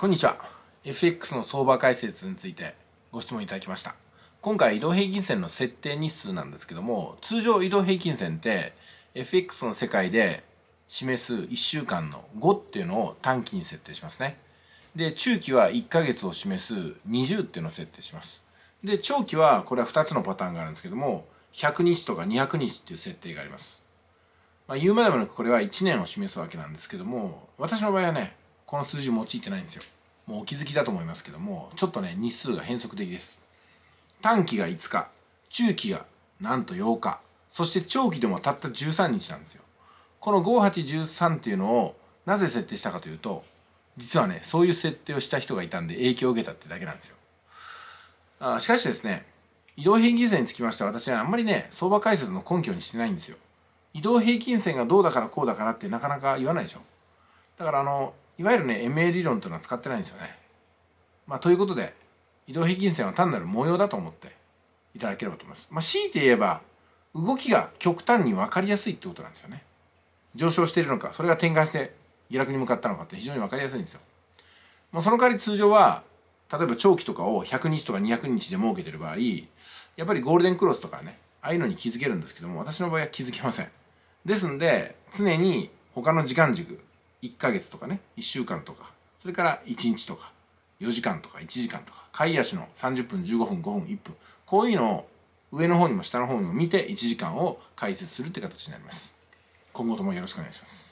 こんにちは FX の相場解説についてご質問いただきました今回移動平均線の設定日数なんですけども通常移動平均線って FX の世界で示す1週間の5っていうのを短期に設定しますねで中期は1ヶ月を示す20っていうのを設定しますで長期はこれは2つのパターンがあるんですけども100日とか200日っていう設定がありますまあ、言うまでもなくこれは1年を示すわけなんですけども私の場合はねこの数字用いてないんですよもうお気づきだと思いますけどもちょっとね日数が変則的です短期が5日中期がなんと8日そして長期でもたった13日なんですよこの5813っていうのをなぜ設定したかというと実はねそういう設定をした人がいたんで影響を受けたってだけなんですよあしかしですね移動平均線につきましては私はあんまりね相場解説の根拠にしてないんですよ移動平均線がどうだからこうだからってなかなか言わないでしょだからあのいわゆるね MA 理論というのは使ってないんですよね。まあ、ということで移動平均線は単なる模様だと思っていただければと思います。まあ、強いて言えば動きが極端に分かりやすいってことなんですよね。上昇しているのかそれが転換して下落に向かったのかって非常に分かりやすいんですよ。まあ、その代わり通常は例えば長期とかを100日とか200日で設けてる場合やっぱりゴールデンクロスとかねああいうのに気づけるんですけども私の場合は気づけません。ですんで常に他の時間軸1ヶ月とかね1週間とかそれから1日とか4時間とか1時間とか買い足の30分15分5分1分こういうのを上の方にも下の方にも見て1時間を解説するって形になります今後ともよろしくお願いします